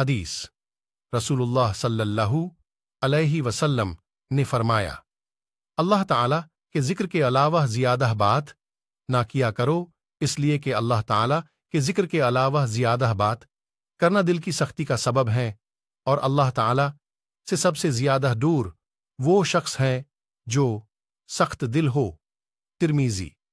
حدیث رسول اللہ صلی اللہ علیہ وسلم نے فرمایا اللہ تعالی کے ذکر کے علاوہ زیادہ بات نہ کیا کرو اس لیے کہ اللہ تعالی کے ذکر کے علاوہ زیادہ بات کرنا دل کی سختی کا سبب ہے اور اللہ تعالی سے سب سے زیادہ دور وہ شخص ہے جو سخت دل ہو ترمیزی